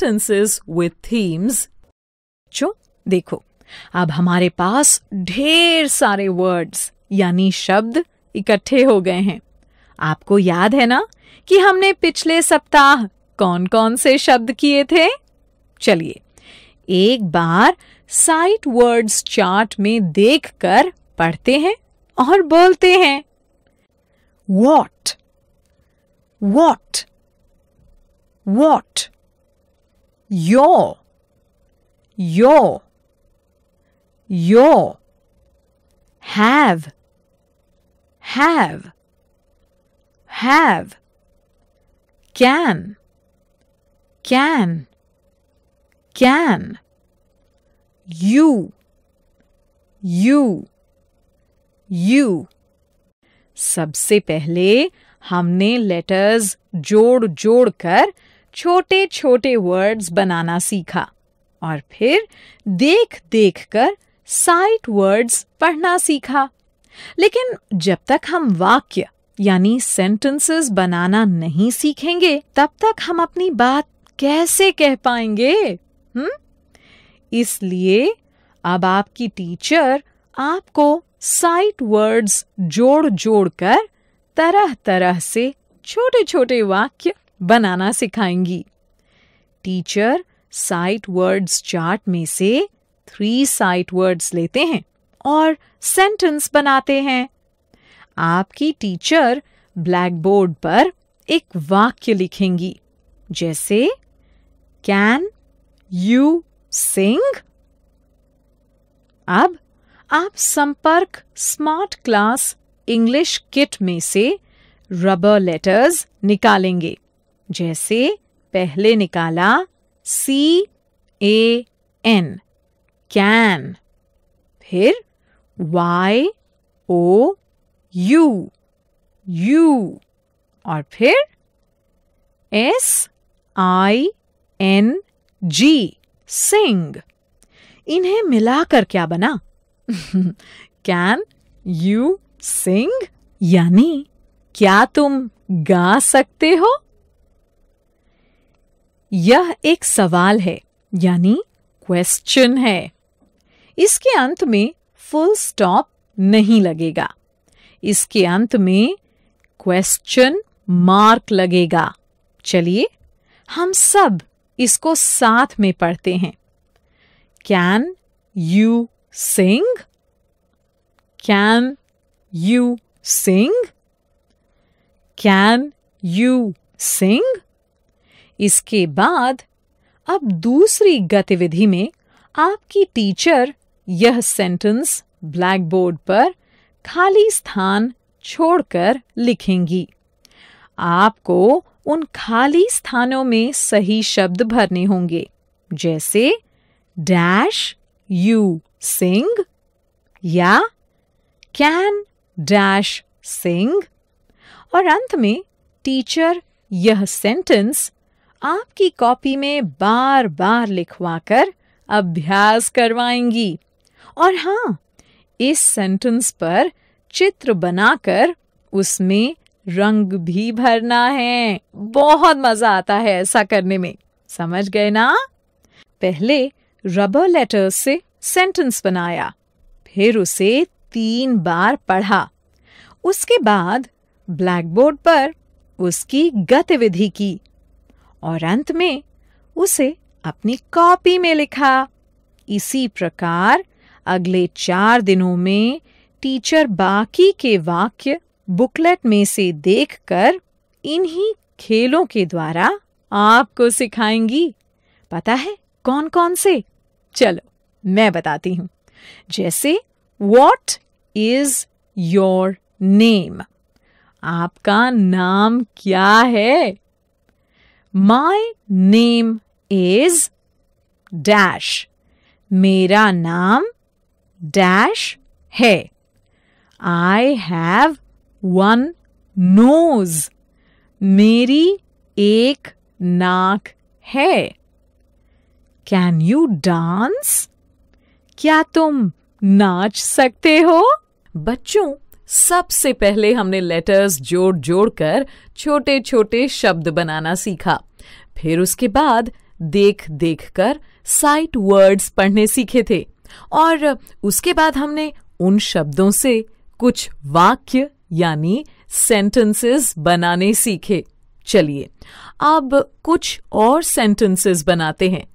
Sentences with themes चो देखो अब हमारे पास ढेर सारे वर्ड्स यानी शब्द इकट्ठे हो गए हैं आपको याद है ना कि हमने पिछले सप्ताह कौन कौन से शब्द किए थे चलिए एक बार साइट वर्ड्स चार्ट में देखकर पढ़ते हैं और बोलते हैं what what what your, your, your. Have, have, have. Can, can, can. You, you, you. सबसे पहले हमने लेटर्स जोड़ जोड़ कर छोटे छोटे वर्ड्स बनाना सीखा और फिर देख देख कर साइट वर्ड्स पढ़ना सीखा लेकिन जब तक हम वाक्य यानी सेंटेंसेस बनाना नहीं सीखेंगे तब तक हम अपनी बात कैसे कह पाएंगे हम्म इसलिए अब आपकी टीचर आपको साइट वर्ड्स जोड़ जोड़ कर तरह तरह से छोटे छोटे वाक्य बनाना सिखाएंगी टीचर साइट वर्ड्स चार्ट में से थ्री साइट वर्ड्स लेते हैं और सेंटेंस बनाते हैं आपकी टीचर ब्लैक बोर्ड पर एक वाक्य लिखेंगी जैसे कैन यू सिंग अब आप संपर्क स्मार्ट क्लास इंग्लिश किट में से रबर लेटर्स निकालेंगे जैसे पहले निकाला सी ए एन कैन फिर वाई ओ यू यू और फिर एस आई एन जी सिंग इन्हें मिलाकर क्या बना कैन यू सिंग यानी क्या तुम गा सकते हो यह एक सवाल है यानी क्वेश्चन है इसके अंत में फुल स्टॉप नहीं लगेगा इसके अंत में क्वेश्चन मार्क लगेगा चलिए हम सब इसको साथ में पढ़ते हैं can you sing can you sing can you sing इसके बाद अब दूसरी गतिविधि में आपकी टीचर यह सेंटेंस ब्लैक बोर्ड पर खाली स्थान छोड़कर लिखेंगी आपको उन खाली स्थानों में सही शब्द भरने होंगे जैसे डैश यू सिंग या कैन डैश सिंग और अंत में टीचर यह सेंटेंस आपकी कॉपी में बार बार लिखवाकर अभ्यास करवाएंगी और हाँ इस सेंटेंस पर चित्र बनाकर उसमें रंग भी भरना है बहुत मजा आता है ऐसा करने में समझ गए ना पहले रबर लेटर्स से सेंटेंस बनाया फिर उसे तीन बार पढ़ा उसके बाद ब्लैक बोर्ड पर उसकी गतिविधि की और अंत में उसे अपनी कॉपी में लिखा इसी प्रकार अगले चार दिनों में टीचर बाकी के वाक्य बुकलेट में से देखकर इन्हीं खेलों के द्वारा आपको सिखाएंगी पता है कौन कौन से चलो मैं बताती हूँ जैसे वॉट इज योर नेम आपका नाम क्या है माई नेम इज डैश मेरा नाम डैश है आई हैव वन नोज मेरी एक नाक है कैन यू डांस क्या तुम नाच सकते हो बच्चों सबसे पहले हमने लेटर्स जोड़ जोड़ कर छोटे छोटे शब्द बनाना सीखा फिर उसके बाद देख देख कर साइट वर्ड्स पढ़ने सीखे थे और उसके बाद हमने उन शब्दों से कुछ वाक्य यानी सेंटेंसेस बनाने सीखे चलिए अब कुछ और सेंटेंसेस बनाते हैं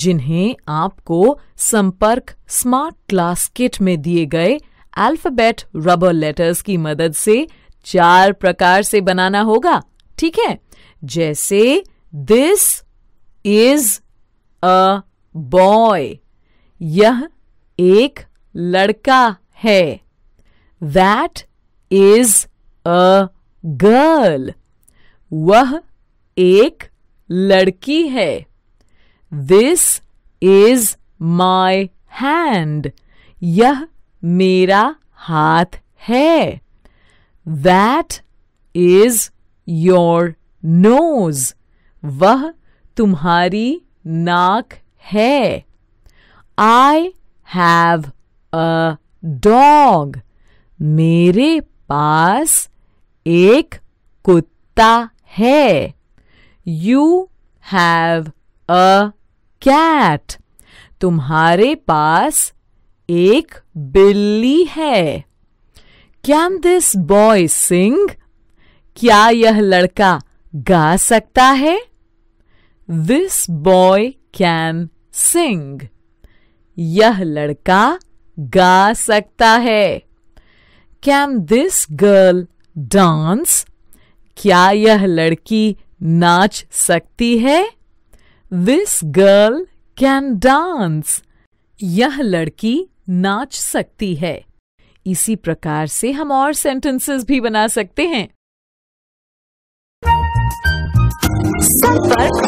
जिन्हें आपको संपर्क स्मार्ट क्लास किट में दिए गए अल्फाबेट रबर लेटर्स की मदद से चार प्रकार से बनाना होगा ठीक है जैसे दिस इज अ बॉय यह एक लड़का है दैट इज अ गर्ल वह एक लड़की है दिस इज माई हैंड यह मेरा हाथ है दैट इज योर नोज वह तुम्हारी नाक है आई हैव अ डॉग मेरे पास एक कुत्ता है यू हैव अ कैट तुम्हारे पास एक बिल्ली है कैन दिस बॉय सिंग क्या यह लड़का गा सकता है दिस बॉय कैन सिंग यह लड़का गा सकता है कैन दिस गर्ल डांस क्या यह लड़की नाच सकती है दिस गर्ल कैन डांस यह लड़की नाच सकती है इसी प्रकार से हम और सेंटेंसेस भी बना सकते हैं संपर्क